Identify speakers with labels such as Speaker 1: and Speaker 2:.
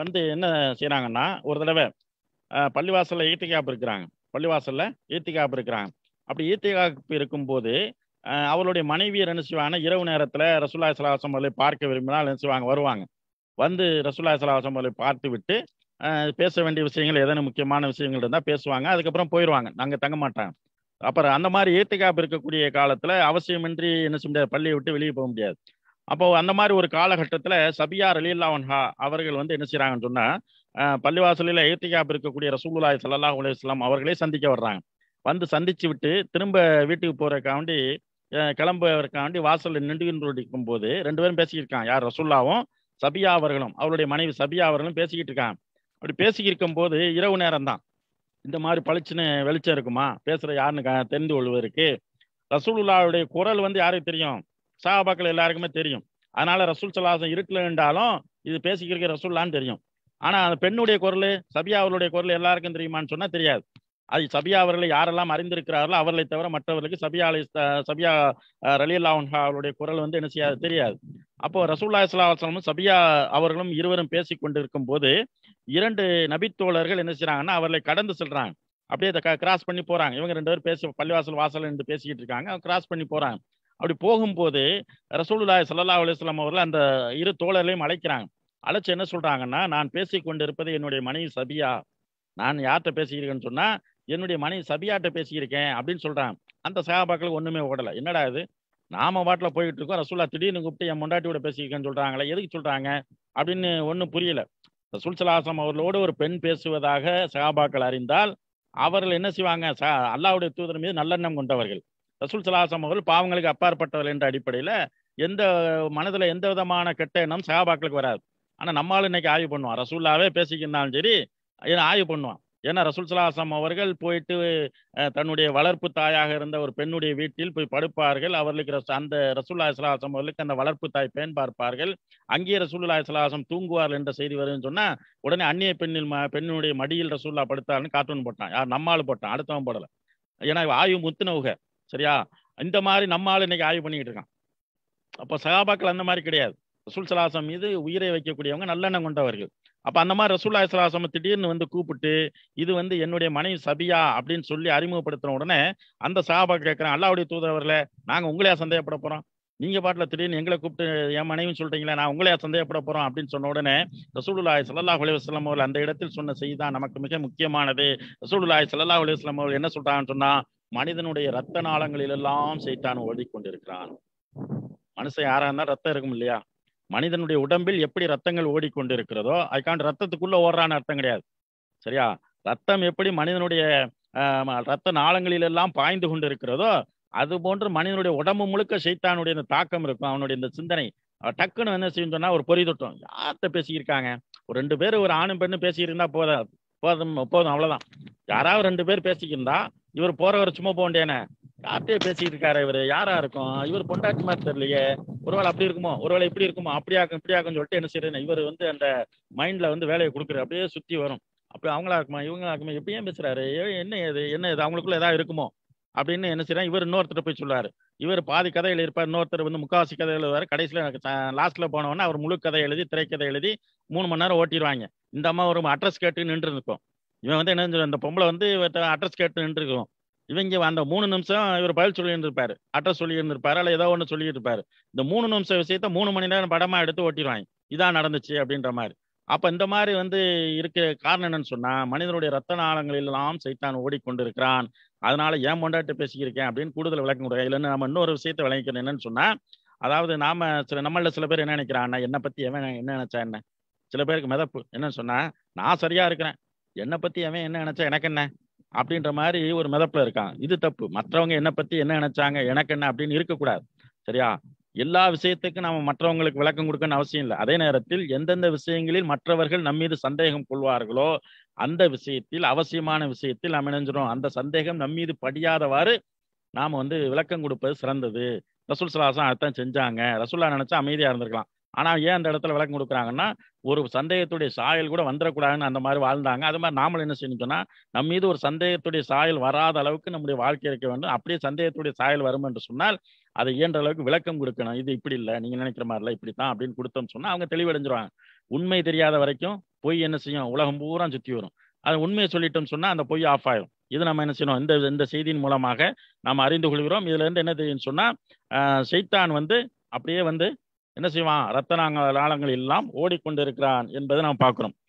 Speaker 1: வந்து என்ன செய்கிறாங்கன்னா ஒரு தடவை பள்ளிவாசலில் ஈத்திகாப்பு இருக்கிறாங்க பள்ளிவாசலில் ஈர்த்திகாப்பு இருக்கிறாங்க அப்படி ஈத்திகாப்பு இருக்கும்போது அவளுடைய மனைவியர் என்ன செய்வாங்க இரவு நேரத்தில் ரசூல்லா சலாஹம் அவர்களை பார்க்க விரும்பினால் என்ன செய்வாங்க வருவாங்க வந்து ரசூல்லா சலாஹம் அவர்களை பார்த்து விட்டு பேச வேண்டிய விஷயங்கள் எதனா முக்கியமான விஷயங்கள் இருந்தால் பேசுவாங்க அதுக்கப்புறம் போயிடுவாங்க நாங்கள் தங்க மாட்டாங்க அப்புறம் அந்த மாதிரி ஏத்துக்காப்பு இருக்கக்கூடிய காலத்தில் அவசியமின்றி என்ன செய்ய முடியாது பள்ளியை விட்டு வெளியே போக முடியாது அப்போ அந்த மாதிரி ஒரு காலகட்டத்தில் சபியார் அலில்லாவன்ஹா அவர்கள் வந்து என்ன செய்யறாங்கன்னு சொன்னா பள்ளிவாசலில் ஏத்திகாப் இருக்கக்கூடிய ரசூலுல்லாய் சல்லாஹ் அலுவலாம் அவர்களே சந்திக்க வர்றாங்க வந்து சந்திச்சு விட்டு திரும்ப வீட்டுக்கு போறதுக்காண்டி கிளம்புவதற்காண்டி வாசலில் நின்று இருக்கும் போது ரெண்டு பேரும் பேசிக்கிருக்கான் யார் ரசுல்லாவும் சபியா அவர்களும் அவருடைய மனைவி சபியா அவர்களும் பேசிக்கிட்டு இருக்கான் அப்படி பேசிக்கிருக்கும் போது இரவு நேரம் தான் இந்த மாதிரி பளிச்சுன்னு வெளிச்சம் இருக்குமா பேசுற யாருன்னு தெரிந்து கொள்வதற்கு ரசூலுல்லாவுடைய குரல் வந்து யாருக்கு தெரியும் சஹாபாக்கள் எல்லாருக்குமே தெரியும் அதனால ரசூல் சலாசம் இருக்கல என்றாலும் இது பேசிக்கிறதுக்கு ரசூல்லான்னு தெரியும் ஆனா அந்த பெண்ணுடைய குரல் சபியா அவர்களுடைய குரல் எல்லாருக்கும் தெரியுமான்னு சொன்னா தெரியாது அது சபியா அவர்களை யாரெல்லாம் அறிந்திருக்கிறார்களோ அவர்களை தவிர மற்றவர்களுக்கு சபியா அலை சபியா ரலியல்லா அவருடைய குரல் வந்து என்ன செய்யாது தெரியாது அப்போ ரசூல்லா இஸ்லாமும் சபியா அவர்களும் இருவரும் பேசி கொண்டிருக்கும் போது இரண்டு நபித்தோழர்கள் என்ன செய்யறாங்கன்னா அவர்களை கடந்து செல்றாங்க அப்படியே கிராஸ் பண்ணி போறாங்க இவங்க ரெண்டு பேரும் பேசி பள்ளிவாசல் வாசல் என்று பேசிக்கிட்டு இருக்காங்க கிராஸ் பண்ணி போறாங்க அப்படி போகும்போது ரசூலுல்லாய் சல்லா அலுவலாம் அவர்கள் அந்த இரு தோழர்களையும் அழைக்கிறாங்க அழைச்சி என்ன சொல்கிறாங்கன்னா நான் பேசி கொண்டிருப்பது என்னுடைய மனைவி சபியா நான் யார்கிட்ட பேசிக்கிறேன்னு சொன்னால் என்னுடைய மனைவி சபியார்ட்ட பேசியிருக்கேன் அப்படின்னு சொல்கிறாங்க அந்த சகாபாக்களுக்கு ஒன்றுமே ஓடலை என்னடா இது நாம பாட்டில் போயிட்டு இருக்கோம் ரசூல்லா திடீர்னு கூப்பிட்டு என் முண்டாட்டியோட பேசியிருக்கேன்னு சொல்கிறாங்களே எதுக்கு சொல்கிறாங்க அப்படின்னு ஒன்றும் புரியல ரசூல் சலாசம் அவர்களோடு ஒரு பெண் பேசுவதாக சகாபாக்கள் அறிந்தால் அவர்கள் என்ன செய்வாங்க சா அல்லாவுடைய தூதர் மீது நல்லெண்ணம் கொண்டவர்கள் ரசூல் சலாசம் அவர்கள் பாவங்களுக்கு அப்பாற்பட்டவர்கள் என்ற அடிப்படையில் எந்த மனதில் எந்த விதமான கெட்ட எண்ணம் சகாபாக்களுக்கு வராது ஆனால் நம்மளால் இன்னைக்கு ஆய்வு பண்ணுவான் ரசூல்லாவே பேசிக்கிறாலும் சரி ஏன்னா ஆய்வு பண்ணுவான் ஏன்னா ரசூல் சலாசம் அவர்கள் போயிட்டு தன்னுடைய வளர்ப்பு தாயாக இருந்த ஒரு பெண்ணுடைய வீட்டில் போய் படுப்பார்கள் அவர்களுக்கு அந்த ரசூல்லாய் சலாசம் அவர்களுக்கு அந்த வளர்ப்பு தாய் பெண் பார்ப்பார்கள் அங்கேயே ரசூல்லாய் சலாசம் தூங்குவார்கள் என்ற செய்தி வருதுன்னு சொன்னால் உடனே அந்நிய பெண்ணில் பெண்ணுடைய மடியில் ரசூல்லா படுத்தாருன்னு கார்ட்டூன் போட்டான் யார் நம்மால் போட்டான் அடுத்தவன் போடல ஏன்னா ஆயு முத்துனவுக சரியா இந்த மாதிரி நம்ம ஆள் இன்னைக்கு ஆய்வு பண்ணிக்கிட்டு இருக்கான் அப்போ சகாபாக்கள் அந்த மாதிரி கிடையாது ரசூல் சலாசம் மீது உயிரை வைக்கக்கூடியவங்க நல்லெண்ணம் கொண்டவர்கள் அப்போ அந்த மாதிரி ரசூல்லா சலாசம் திடீர்னு வந்து கூப்பிட்டு இது வந்து என்னுடைய மனைவி சபியா அப்படின்னு சொல்லி அறிமுகப்படுத்தின உடனே அந்த சகாபாக்கள் கேட்குறேன் அல்லாவுடைய தூதரவர்களை நாங்கள் உங்களையா சந்தேகப்பட போகிறோம் நீங்க பாட்டில் திடீர்னு எங்களை கூப்பிட்டு என் மனைவின்னு சொல்றீங்களா நான் உங்களையா சந்தேகப்பட போறோம் அப்படின்னு சொன்ன உடனே ரசூலுல்லாய் சல்லாஹ் அலுவலம் அவர்கள் அந்த இடத்தில் சொன்ன செய்தி தான் நமக்கு மிக முக்கியமானது ரசூலுல்லாய் சல்லாஹ் அலுவலம் அவர்கள் என்ன சொல்றாங்கன்னு சொன்னா மனிதனுடைய இரத்த நாளங்களிலெல்லாம் சைத்தான் ஓடிக்கொண்டிருக்கிறான் மனுஷன் யாரா இருந்தா ரத்தம் இருக்கும் இல்லையா மனிதனுடைய உடம்பில் எப்படி ரத்தங்கள் ஓடிக்கொண்டிருக்கிறதோ அதுக்காண்டி ரத்தத்துக்குள்ள ஓடுறான்னு அர்த்தம் கிடையாது சரியா ரத்தம் எப்படி மனிதனுடைய ரத்த நாளங்களில் எல்லாம் பாய்ந்து கொண்டு இருக்கிறதோ அது போன்று மனிதனுடைய உடம்பு முழுக்க சைத்தானுடைய இந்த தாக்கம் இருக்கும் அவனுடைய இந்த சிந்தனை டக்குன்னு என்ன செய்யும் சொன்னா ஒரு பொறி தொட்டம் யார்கிட்ட பேசியிருக்காங்க ஒரு ரெண்டு பேர் ஒரு ஆணும் பெண்ணும் பேசியிருந்தா போதும் போதும் போதும் அவ்வளவுதான் யாராவது ரெண்டு பேர் பேசிக்கிருந்தா இவர் போறவர் சும்மா போக வேண்டியானே யார்கிட்டயே பேசிட்டு இருக்காரு இவர் யாரா இருக்கும் இவர் பொண்டாட்டி மாதிரி தெரியலையே ஒருவேளை அப்படி இருக்குமோ ஒருவேளை இப்படி இருக்குமோ அப்படி ஆகும் இப்படி ஆகும் சொல்லிட்டு என்ன செய்யறேன் இவர் வந்து அந்த மைண்ட்ல வந்து வேலையை கொடுக்குற அப்படியே சுத்தி வரும் அப்படி அவங்களா இருக்குமா இவங்களா இருக்குமா எப்படி ஏன் பேசுறாரு என்ன இது என்ன இது அவங்களுக்குள்ள ஏதாவது இருக்குமோ அப்படின்னு என்ன செய்யறான் இவர் இன்னொருத்தர் போய் சொல்லுவாரு இவர் பாதி கதையில் இருப்பார் இன்னொருத்தர் வந்து முக்காவாசி கதை எழுதுவார் கடைசியில் எனக்கு லாஸ்ட்ல போனவொன்னே அவர் முழு கதை எழுதி திரைக்கதை எழுதி மூணு மணி நேரம் ஓட்டிடுவாங்க இந்த அம்மா ஒரு அட்ரஸ் கேட்டு நின்று இருக்கும் இவன் வந்து என்ன அந்த பொம்பளை வந்து அட்ரஸ் கேட்டு இருக்கோம் இவங்க அந்த மூணு நிமிஷம் இவர் பதில் சொல்லி இருந்திருப்பாரு அட்ரஸ் சொல்லி இருந்திருப்பாரு அல்ல ஏதோ ஒன்று சொல்லி இருப்பாரு இந்த மூணு நிமிஷம் விஷயத்த மூணு மணி நேரம் படமா எடுத்து ஓட்டிடுவாங்க இதான் நடந்துச்சு அப்படின்ற மாதிரி அப்ப இந்த மாதிரி வந்து இருக்க காரணம் என்னன்னு சொன்னா மனிதனுடைய ரத்த நாளங்களெல்லாம் சைத்தான் ஓடிக்கொண்டிருக்கிறான் இருக்கிறான் அதனால ஏன் கொண்டாட்டு பேசிக்கிருக்கேன் அப்படின்னு கூடுதல் விளக்கம் கொடுக்க இல்லைன்னு நம்ம இன்னொரு விஷயத்தை விளங்கிக்கணும் என்னன்னு சொன்னா அதாவது நாம சில நம்மள சில பேர் என்ன நினைக்கிறான் என்னை பத்தி எவன் என்ன நினைச்சா என்ன சில பேருக்கு மிதப்பு என்னன்னு சொன்னா நான் சரியா இருக்கிறேன் என்னை பத்தி அவன் என்ன நினைச்சா எனக்கு என்ன அப்படின்ற மாதிரி ஒரு மிதப்புல இருக்கான் இது தப்பு மற்றவங்க என்னை பத்தி என்ன நினைச்சாங்க எனக்கு என்ன அப்படின்னு இருக்கக்கூடாது சரியா எல்லா விஷயத்துக்கும் நம்ம மற்றவங்களுக்கு விளக்கம் கொடுக்கணும்னு அவசியம் இல்லை அதே நேரத்தில் எந்தெந்த விஷயங்களில் மற்றவர்கள் நம்மீது சந்தேகம் கொள்வார்களோ அந்த விஷயத்தில் அவசியமான விஷயத்தில் நாம் இணைஞ்சிடும் அந்த சந்தேகம் நம்மீது படியாதவாறு நாம் வந்து விளக்கம் கொடுப்பது சிறந்தது ரசூல் சலாசம் அதைத்தான் செஞ்சாங்க ரசூல்லா நினைச்சா அமைதியா இருந்திருக்கலாம் ஆனால் ஏன் அந்த இடத்துல விளக்கம் கொடுக்குறாங்கன்னா ஒரு சந்தேகத்துடைய சாயல் கூட வந்துடக்கூடாதுன்னு அந்த மாதிரி வாழ்ந்தாங்க அது மாதிரி நாமளும் என்ன செய்யணும்னா நம்ம மீது ஒரு சந்தேகத்துடைய சாயல் வராத அளவுக்கு நம்முடைய வாழ்க்கை இருக்க வேண்டும் அப்படியே சந்தேகத்துடைய சாயல் வரும் என்று சொன்னால் அதை இயன்ற அளவுக்கு விளக்கம் கொடுக்கணும் இது இப்படி இல்லை நீங்கள் நினைக்கிற மாதிரி இல்லை இப்படி தான் அப்படின்னு கொடுத்தோம்னு சொன்னால் அவங்க தெளிவடைஞ்சிருவாங்க உண்மை தெரியாத வரைக்கும் பொய் என்ன செய்யும் உலகம் பூரா சுற்றி வரும் அது உண்மையை சொல்லிட்டோம்னு சொன்னால் அந்த பொய் ஆஃப் ஆயிடும் இது நம்ம என்ன செய்யணும் இந்த இந்த செய்தியின் மூலமாக நாம் அறிந்து கொள்கிறோம் இதுலேருந்து என்ன தெரியும்னு சொன்னால் சைத்தான் வந்து அப்படியே வந்து என்ன செய்வான் ரத்தனாங்க நாளங்கள் எல்லாம் ஓடிக்கொண்டிருக்கிறான் என்பதை நாம் பார்க்கிறோம்